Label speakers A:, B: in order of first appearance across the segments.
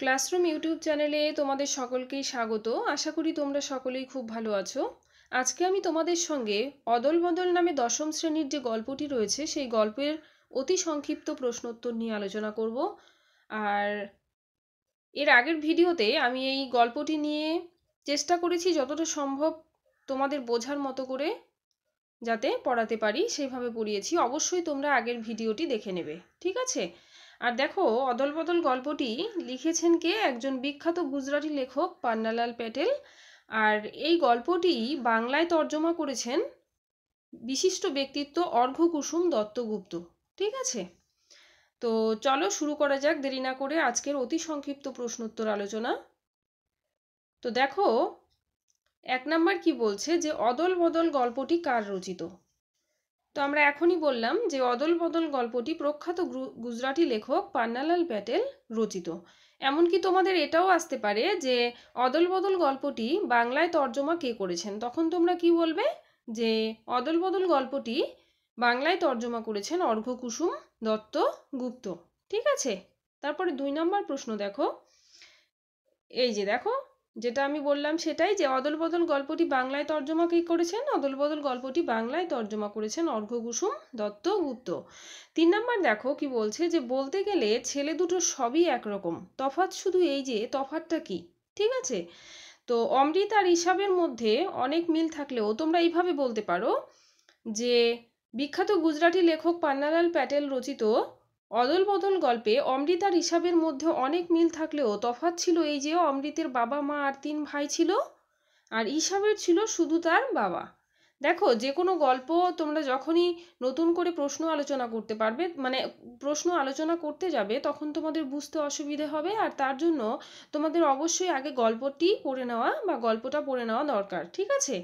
A: classroom YouTube চ্যানেলে তোমাদের সকলকেই স্বাগত আশা করি তোমরা সকলেই খুব ভালো আছো আজকে আমি তোমাদের সঙ্গে অদল বদল নামে দশম শ্রেণীর যে গল্পটি রয়েছে সেই গল্পের অতি সংক্ষিপ্ত প্রশ্নোত্তর নিয়ে আলোচনা করব আর এর আগের ভিডিওতে আমি এই গল্পটি নিয়ে চেষ্টা করেছি যতটা সম্ভব তোমাদের বোঝার মতো করে যাতে পড়াতে পারি সেইভাবে পড়িয়েছি অবশ্যই তোমরা আগের ভিডিওটি দেখে নেবে ঠিক আছে আর দেখো অদল বদল গল্পটি লিখেছেন কে একজন বিখ্যাত গুজরাটি লেখক পান্নালাল প্যাটেল আর এই গল্পটি বাংলায় তর্জমা করেছেন বিশিষ্ট ব্যক্তিত্ব কুসুম দত্তগুপ্ত ঠিক আছে তো চলো শুরু করা যাক দেরি না করে আজকের অতি সংক্ষিপ্ত প্রশ্নোত্তর আলোচনা তো দেখো এক নাম্বার কি বলছে যে অদল বদল গল্পটি কার রচিত তো আমরা এখনই বললাম যে অদল বদল গল্পটি প্রখ্যাত গুজরাটি লেখক পান্নালাল প্যাটেল রচিত এমনকি তোমাদের এটাও আসতে পারে যে অদল বদল গল্পটি বাংলায় তর্জমা কে করেছেন তখন তোমরা কি বলবে যে অদল বদল গল্পটি বাংলায় তর্জমা করেছেন অর্ঘ্যকুসুম দত্ত গুপ্ত ঠিক আছে তারপরে দুই নম্বর প্রশ্ন দেখো এই যে দেখো যেটা আমি বললাম সেটাই যে অদল বদল গল্পটি বাংলায় তর্জমা কে করেছেন অদল বদল গল্পটি বাংলায় তর্জমা করেছেন কুসুম দত্ত গুপ্ত তিন নাম্বার দেখো কি বলছে যে বলতে গেলে ছেলে দুটো সবই একরকম তফাৎ শুধু এই যে তফাৎটা কি ঠিক আছে তো অমৃত আর হিসাবের মধ্যে অনেক মিল থাকলেও তোমরা এইভাবে বলতে পারো যে বিখ্যাত গুজরাটি লেখক পান্নালাল প্যাটেল রচিত অদল বদল গল্পে অমৃত আর হিসাবের মধ্যে অনেক মিল থাকলেও তফাৎ ছিল এই যে অমৃতের বাবা মা আর তিন ভাই ছিল আর ঈশাবের ছিল শুধু তার বাবা দেখো যে কোনো গল্প তোমরা যখনই নতুন করে প্রশ্ন আলোচনা করতে পারবে মানে প্রশ্ন আলোচনা করতে যাবে তখন তোমাদের বুঝতে অসুবিধে হবে আর তার জন্য তোমাদের অবশ্যই আগে গল্পটি পড়ে নেওয়া বা গল্পটা পড়ে নেওয়া দরকার ঠিক আছে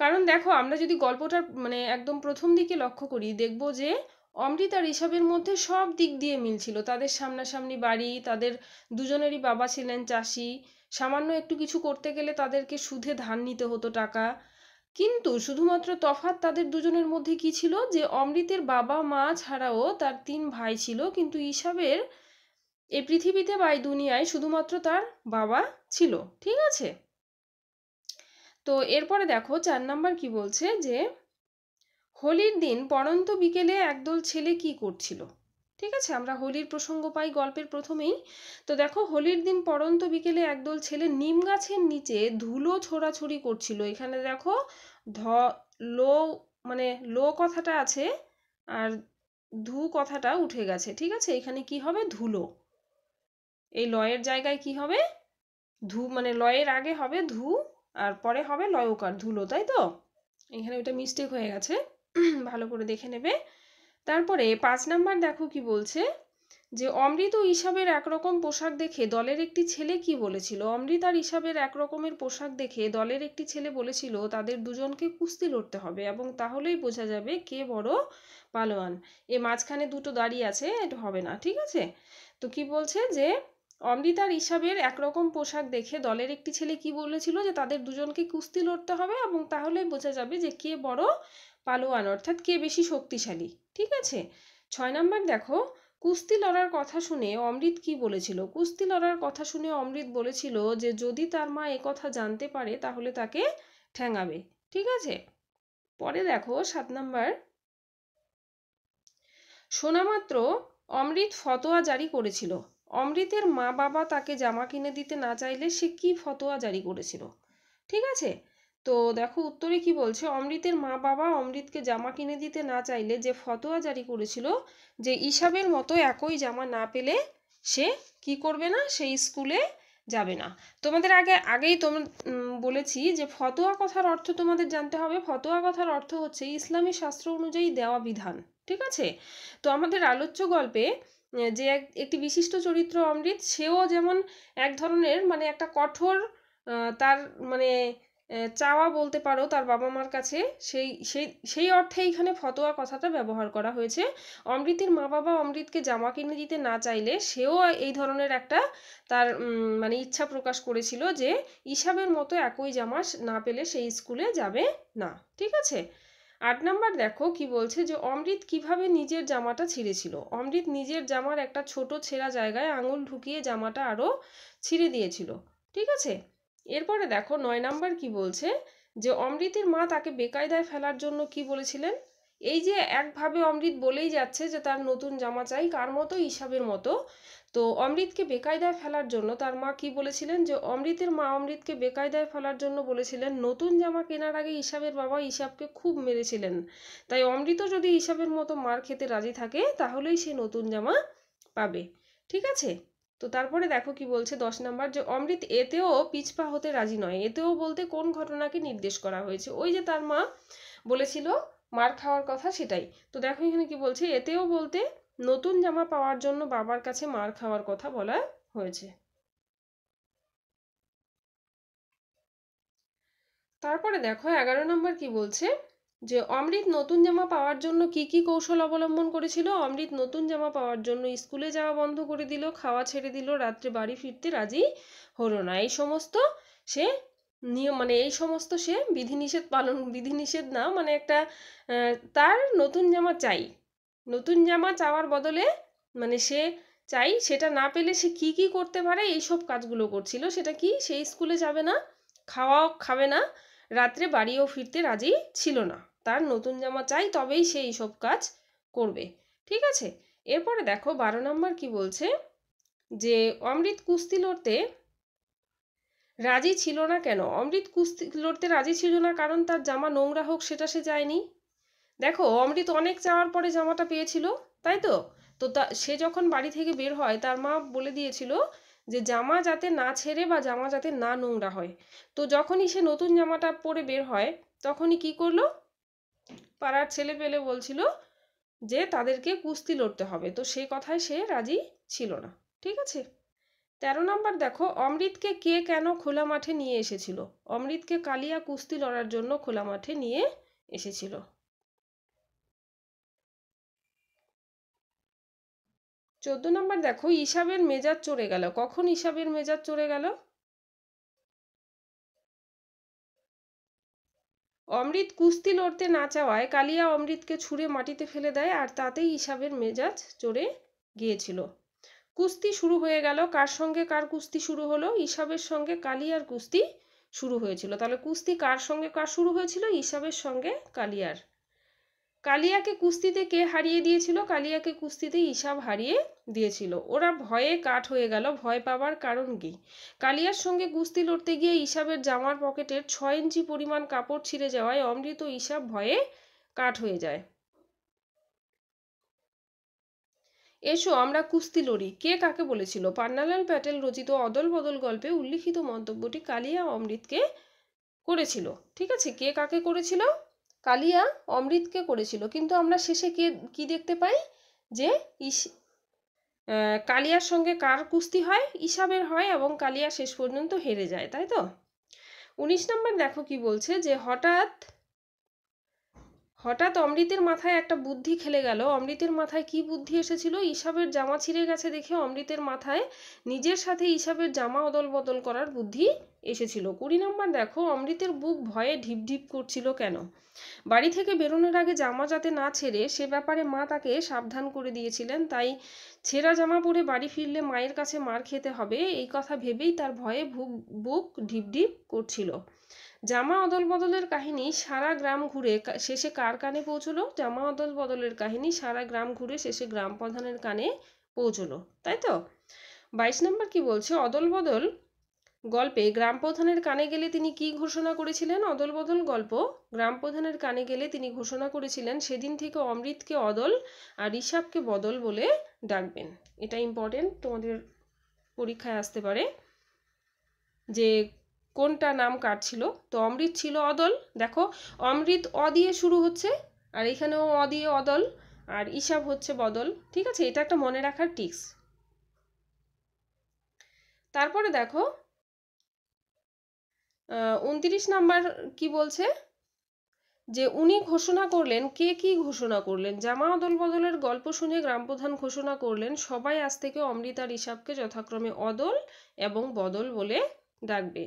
A: কারণ দেখো আমরা যদি গল্পটার মানে একদম প্রথম দিকে লক্ষ্য করি দেখব যে অমৃত আর ঋষভের মধ্যে সব দিক দিয়ে মিল ছিল তাদের সামনাসামনি বাড়ি তাদের দুজনেরই বাবা ছিলেন চাষি সামান্য একটু কিছু করতে গেলে তাদেরকে সুদে ধান নিতে হতো টাকা কিন্তু শুধুমাত্র তফাত তাদের দুজনের মধ্যে কি ছিল যে অমৃতের বাবা মা ছাড়াও তার তিন ভাই ছিল কিন্তু ঈশাবের এই পৃথিবীতে বা এই দুনিয়ায় শুধুমাত্র তার বাবা ছিল ঠিক আছে তো এরপরে দেখো চার নাম্বার কি বলছে যে হোলির দিন পড়ন্ত বিকেলে একদল ছেলে কি করছিল ঠিক আছে আমরা হোলির প্রসঙ্গ পাই গল্পের প্রথমেই তো দেখো হোলির দিন পড়ন্ত বিকেলে একদল ছেলে নিম গাছের নিচে ধুলো ছোড়াছড়ি করছিল এখানে দেখো ধ লো মানে লো কথাটা আছে আর ধু কথাটা উঠে গেছে ঠিক আছে এখানে কি হবে ধুলো এই লয়ের জায়গায় কি হবে ধু মানে লয়ের আগে হবে ধু আর পরে হবে লয়কার ধুলো তাই তো এখানে ওইটা মিস্টেক হয়ে গেছে ভালো করে দেখে নেবে তারপরে পাঁচ নাম্বার দেখো কি বলছে যে অমৃত ও ইসাবের একরকম পোশাক দেখে দলের একটি ছেলে কি বলেছিল অমৃত আর ইসাবের একরকমের পোশাক দেখে দলের একটি ছেলে বলেছিল তাদের দুজনকে কুস্তি লড়তে হবে এবং তাহলেই বোঝা যাবে কে বড় পালোয়ান এ মাঝখানে দুটো দাঁড়িয়ে আছে এটা হবে না ঠিক আছে তো কি বলছে যে অমৃতার ইসাবের একরকম পোশাক দেখে দলের একটি ছেলে কি বলেছিল যে তাদের দুজনকে কুস্তি লড়তে হবে এবং তাহলেই বোঝা যাবে যে কে বড় পালোয়ান অর্থাৎ কে বেশি শক্তিশালী ঠিক আছে ছয় নাম্বার দেখো কুস্তি লড়ার কথা শুনে অমৃত কি বলেছিল কুস্তি লড়ার কথা শুনে অমৃত বলেছিল যে যদি তার মা কথা জানতে পারে তাহলে তাকে ঠ্যাঙাবে ঠিক আছে পরে দেখো সাত নাম্বার শোনামাত্র অমৃত ফতোয়া জারি করেছিল অমৃতের মা বাবা তাকে জামা কিনে দিতে না চাইলে সে কি ফতোয়া জারি করেছিল ঠিক আছে তো দেখো উত্তরে কি বলছে অমৃতের মা বাবা অমৃতকে জামা কিনে দিতে না চাইলে যে ফতোয়া জারি করেছিল যে ইসাবের মতো একই জামা না পেলে সে কি করবে না সেই স্কুলে যাবে না তোমাদের আগে আগেই তোমার বলেছি যে ফতোয়া কথার অর্থ তোমাদের জানতে হবে ফতোয়া কথার অর্থ হচ্ছে ইসলামী শাস্ত্র অনুযায়ী দেওয়া বিধান ঠিক আছে তো আমাদের আলোচ্য গল্পে যে এক একটি বিশিষ্ট চরিত্র অমৃত সেও যেমন এক ধরনের মানে একটা কঠোর তার মানে চাওয়া বলতে পারো তার বাবা মার কাছে সেই সেই সেই অর্থে এইখানে ফতোয়া কথাটা ব্যবহার করা হয়েছে অমৃতের মা বাবা অমৃতকে জামা কিনে দিতে না চাইলে সেও এই ধরনের একটা তার মানে ইচ্ছা প্রকাশ করেছিল যে ইসাবের মতো একই জামা না পেলে সেই স্কুলে যাবে না ঠিক আছে আট নাম্বার দেখো কি বলছে যে অমৃত কিভাবে নিজের জামাটা ছিঁড়েছিল অমৃত নিজের জামার একটা ছোট ছেঁড়া জায়গায় আঙুল ঢুকিয়ে জামাটা আরও ছিঁড়ে দিয়েছিল ঠিক আছে এরপরে দেখো নয় নাম্বার কি বলছে যে অমৃতের মা তাকে বেকায়দায় ফেলার জন্য কি বলেছিলেন এই যে একভাবে অমৃত বলেই যাচ্ছে যে তার নতুন জামা চাই কার মতো হিসাবের মতো তো অমৃতকে বেকায়দায় ফেলার জন্য তার মা কি বলেছিলেন যে অমৃতের মা অমৃতকে বেকায়দায় ফেলার জন্য বলেছিলেন নতুন জামা কেনার আগে হিসাবের বাবা হিসাবকে খুব মেরেছিলেন তাই অমৃত যদি হিসাবের মতো মার খেতে রাজি থাকে তাহলেই সে নতুন জামা পাবে ঠিক আছে তো তারপরে দেখো কি বলছে দশ নাম্বার যে অমৃত এতেও পিছপা হতে রাজি নয় এতেও বলতে কোন ঘটনাকে নির্দেশ করা হয়েছে ওই যে তার মা বলেছিল মার খাওয়ার কথা সেটাই তো দেখো এখানে কি বলছে এতেও বলতে নতুন জামা পাওয়ার জন্য বাবার কাছে মার খাওয়ার কথা বলা হয়েছে তারপরে দেখো এগারো নম্বর কি বলছে যে অমৃত নতুন জামা পাওয়ার জন্য কি কি কৌশল অবলম্বন করেছিল অমৃত নতুন জামা পাওয়ার জন্য স্কুলে যাওয়া বন্ধ করে দিল খাওয়া ছেড়ে দিল রাত্রে বাড়ি ফিরতে রাজি হলো না এই সমস্ত সে নিয়ম মানে এই সমস্ত সে বিধিনিষেধ পালন বিধিনিষেধ না মানে একটা তার নতুন জামা চাই নতুন জামা চাওয়ার বদলে মানে সে চাই সেটা না পেলে সে কি কি করতে পারে এইসব কাজগুলো করছিল সেটা কি সে স্কুলে যাবে না খাওয়াও খাবে না রাত্রে বাড়িও ফিরতে রাজি ছিল না তার নতুন জামা চাই তবেই সে এইসব কাজ করবে ঠিক আছে এরপরে দেখো বারো নম্বর কি বলছে যে অমৃত কুস্তি লড়তে রাজি ছিল না কেন অমৃত কুস্তি লড়তে রাজি ছিল না কারণ তার জামা নোংরা হোক সেটা সে যায়নি দেখো অমৃত অনেক চাওয়ার পরে জামাটা পেয়েছিল তাই তো তো তা সে যখন বাড়ি থেকে বের হয় তার মা বলে দিয়েছিল যে জামা যাতে না ছেড়ে বা জামা যাতে না নোংরা হয় তো যখনই সে নতুন জামাটা পরে বের হয় তখনই কি করলো পাড়ার ছেলে পেলে বলছিল যে তাদেরকে কুস্তি লড়তে হবে তো সেই কথায় সে রাজি ছিল না ঠিক আছে তেরো নম্বর দেখো অমৃতকে কে কেন খোলা মাঠে নিয়ে এসেছিল অমৃতকে কালিয়া কুস্তি লড়ার জন্য খোলা মাঠে নিয়ে এসেছিল চোদ্দ নম্বর দেখো ইসাবের মেজাজ চড়ে গেল কখন ইসাবের মেজাজ চড়ে গেল অমৃত কুস্তি লড়তে না চাওয়ায় কালিয়া অমৃতকে ছুঁড়ে মাটিতে ফেলে দেয় আর তাতেই ইসাবের মেজাজ চড়ে গিয়েছিল কুস্তি শুরু হয়ে গেল কার সঙ্গে কার কুস্তি শুরু হলো ইসাবের সঙ্গে কালিয়ার কুস্তি শুরু হয়েছিল তাহলে কুস্তি কার সঙ্গে কার শুরু হয়েছিল ইসাবের সঙ্গে কালিয়ার কালিয়াকে কুস্তিতে কে হারিয়ে দিয়েছিল কালিয়াকে কুস্তিতে ইসাব হারিয়ে দিয়েছিল ওরা ভয়ে কাঠ হয়ে গেল ভয় পাবার কারণ কি কালিয়ার সঙ্গে কুস্তি লড়তে গিয়ে ইসাবের জামার পকেটের ছয় ইঞ্চি পরিমাণ কাপড় ছিঁড়ে যাওয়ায় অমৃত ইসাব ভয়ে কাঠ হয়ে যায় এসো আমরা কুস্তি লড়ি কে কাকে বলেছিল পান্নালাল প্যাটেল রচিত অদল বদল গল্পে উল্লিখিত মন্তব্যটি কালিয়া অমৃতকে করেছিল ঠিক আছে কে কাকে করেছিল কালিয়া অমৃতকে করেছিল কিন্তু আমরা শেষে কে কী দেখতে পাই যে ইস কালিয়ার সঙ্গে কার কুস্তি হয় ইসাবের হয় এবং কালিয়া শেষ পর্যন্ত হেরে যায় তাই তো উনিশ নম্বর দেখো কি বলছে যে হঠাৎ হঠাৎ অমৃতের মাথায় একটা বুদ্ধি খেলে গেল অমৃতের মাথায় কি বুদ্ধি এসেছিল ইসাবের জামা ছিঁড়ে গেছে দেখে অমৃতের মাথায় নিজের সাথে ইসাবের জামা অদল বদল করার বুদ্ধি এসেছিল কুড়ি নম্বর দেখো অমৃতের বুক ভয়ে ঢিপ ঢিপ করছিল কেন বাড়ি থেকে বেরোনোর আগে জামা যাতে না ছেড়ে সে ব্যাপারে মা তাকে সাবধান করে দিয়েছিলেন তাই ছেঁড়া জামা পরে বাড়ি ফিরলে মায়ের কাছে মার খেতে হবে এই কথা ভেবেই তার ভয়ে বুক ঢিপ ঢিপ করছিল জামা অদল বদলের কাহিনী সারা গ্রাম ঘুরে শেষে কার কানে পৌঁছলো জামা অদল বদলের কাহিনী সারা গ্রাম ঘুরে শেষে গ্রাম প্রধানের কানে পৌঁছলো তাই তো বাইশ নম্বর কি বলছে অদল বদল গল্পে গ্রাম প্রধানের কানে গেলে তিনি কি ঘোষণা করেছিলেন অদল বদল গল্প গ্রাম প্রধানের কানে গেলে তিনি ঘোষণা করেছিলেন সেদিন থেকে অমৃতকে অদল আর ঋষাবকে বদল বলে ডাকবেন এটা ইম্পর্টেন্ট তোমাদের পরীক্ষায় আসতে পারে যে কোনটা নাম কাটছিল তো অমৃত ছিল অদল দেখো অমৃত অ দিয়ে শুরু হচ্ছে আর এখানেও অ দিয়ে অদল আর ইসাব হচ্ছে বদল ঠিক আছে এটা একটা মনে রাখার টিক্স তারপরে দেখো উনত্রিশ নাম্বার কি বলছে যে উনি ঘোষণা করলেন কে কি ঘোষণা করলেন জামা অদল বদলের গল্প শুনে গ্রামপ্রধান ঘোষণা করলেন সবাই আজ থেকে অমৃতার ইসাবকে যথাক্রমে অদল এবং বদল বলে ডাকবে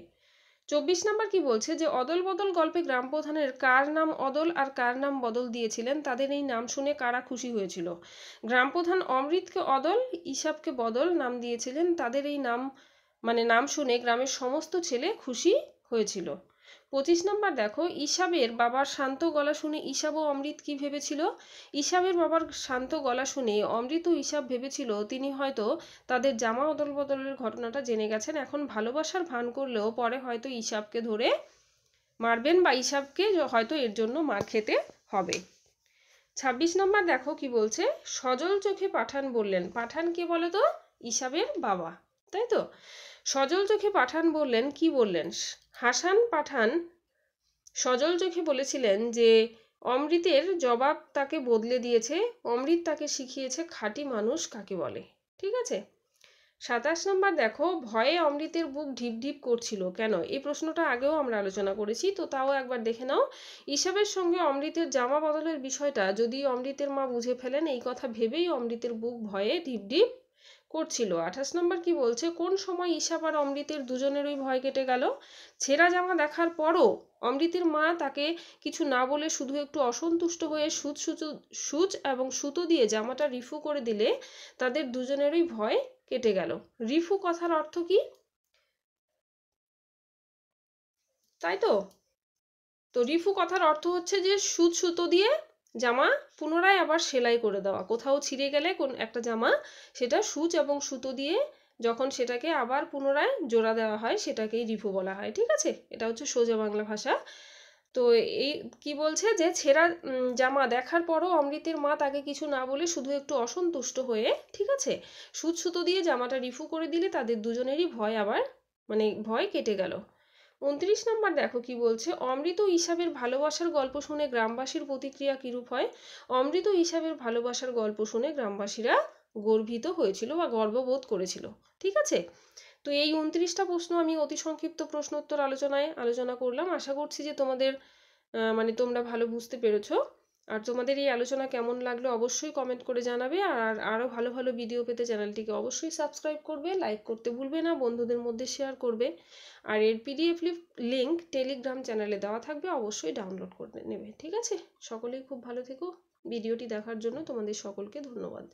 A: চব্বিশ নম্বর কি বলছে যে অদল বদল গল্পে গ্রাম প্রধানের কার নাম অদল আর কার নাম বদল দিয়েছিলেন তাদের এই নাম শুনে কারা খুশি হয়েছিল গ্রাম প্রধান অমৃতকে অদল ইসাবকে বদল নাম দিয়েছিলেন তাদের এই নাম মানে নাম শুনে গ্রামের সমস্ত ছেলে খুশি হয়েছিল পঁচিশ নম্বর দেখো ইসাবের বাবার শান্ত গলা শুনে ইসাব ও অমৃত কি ভেবেছিল ইসাবের বাবার শান্ত গলা শুনে অমৃত ও ইসাব ভেবেছিল তিনি হয়তো তাদের জামা অদল বদলের ঘটনাটা জেনে গেছেন এখন ভালোবাসার ভান করলেও পরে হয়তো ইসাবকে ধরে মারবেন বা ইসাবকে হয়তো এর জন্য মার খেতে হবে ২৬ নম্বর দেখো কি বলছে সজল চোখে পাঠান বললেন পাঠান কে বলে তো ইসাবের বাবা তাই তো সজল চোখে পাঠান বললেন কি বললেন হাসান পাঠান সজল চোখে বলেছিলেন যে অমৃতের জবাব তাকে বদলে দিয়েছে অমৃত তাকে শিখিয়েছে খাঁটি মানুষ কাকে বলে ঠিক আছে সাতাশ নম্বর দেখো ভয়ে অমৃতের বুক ঢিপ ঢিপ করছিল কেন এই প্রশ্নটা আগেও আমরা আলোচনা করেছি তো তাও একবার দেখে নাও ইসাবের সঙ্গে অমৃতের জামা বদলের বিষয়টা যদি অমৃতের মা বুঝে ফেলেন এই কথা ভেবেই অমৃতের বুক ভয়ে ঢিপ ঢিপ করছিল আঠাশ নম্বর কি বলছে কোন সময় ঈশাপ আর অমৃতের দুজনেরই ভয় কেটে গেল ছেঁড়া জামা দেখার পরও অমৃতের মা তাকে কিছু না বলে শুধু একটু অসন্তুষ্ট হয়ে সুচ সুচো সুচ এবং সুতো দিয়ে জামাটা রিফু করে দিলে তাদের দুজনেরই ভয় কেটে গেল রিফু কথার অর্থ কি তাই তো তো রিফু কথার অর্থ হচ্ছে যে সুচ সুতো দিয়ে জামা পুনরায় আবার সেলাই করে দেওয়া কোথাও ছিঁড়ে গেলে কোন একটা জামা সেটা সূচ এবং সুতো দিয়ে যখন সেটাকে আবার পুনরায় জোড়া দেওয়া হয় সেটাকেই রিভু বলা হয় ঠিক আছে এটা হচ্ছে সোজা বাংলা ভাষা তো এই কি বলছে যে ছেঁড়া জামা দেখার পরও অমৃতের মা তাকে কিছু না বলে শুধু একটু অসন্তুষ্ট হয়ে ঠিক আছে সুচ সুতো দিয়ে জামাটা রিফু করে দিলে তাদের দুজনেরই ভয় আবার মানে ভয় কেটে গেল উনত্রিশ নম্বর দেখো কি বলছে অমৃত ইসাবের ভালোবাসার গল্প শুনে গ্রামবাসীর প্রতিক্রিয়া কিরূপ হয় অমৃত ইসাবের ভালোবাসার গল্প শুনে গ্রামবাসীরা গর্বিত হয়েছিল বা গর্ববোধ করেছিল ঠিক আছে তো এই উনত্রিশটা প্রশ্ন আমি অতি সংক্ষিপ্ত প্রশ্নোত্তর আলোচনায় আলোচনা করলাম আশা করছি যে তোমাদের মানে তোমরা ভালো বুঝতে পেরেছো আর তোমাদের এই আলোচনা কেমন লাগলো অবশ্যই কমেন্ট করে জানাবে আর আরও ভালো ভালো ভিডিও পেতে চ্যানেলটিকে অবশ্যই সাবস্ক্রাইব করবে লাইক করতে ভুলবে না বন্ধুদের মধ্যে শেয়ার করবে আর এর পিডিএফ লিঙ্ক টেলিগ্রাম চ্যানেলে দেওয়া থাকবে অবশ্যই ডাউনলোড করে নেবে ঠিক আছে সকলেই খুব ভালো থেকো ভিডিওটি দেখার জন্য তোমাদের সকলকে ধন্যবাদ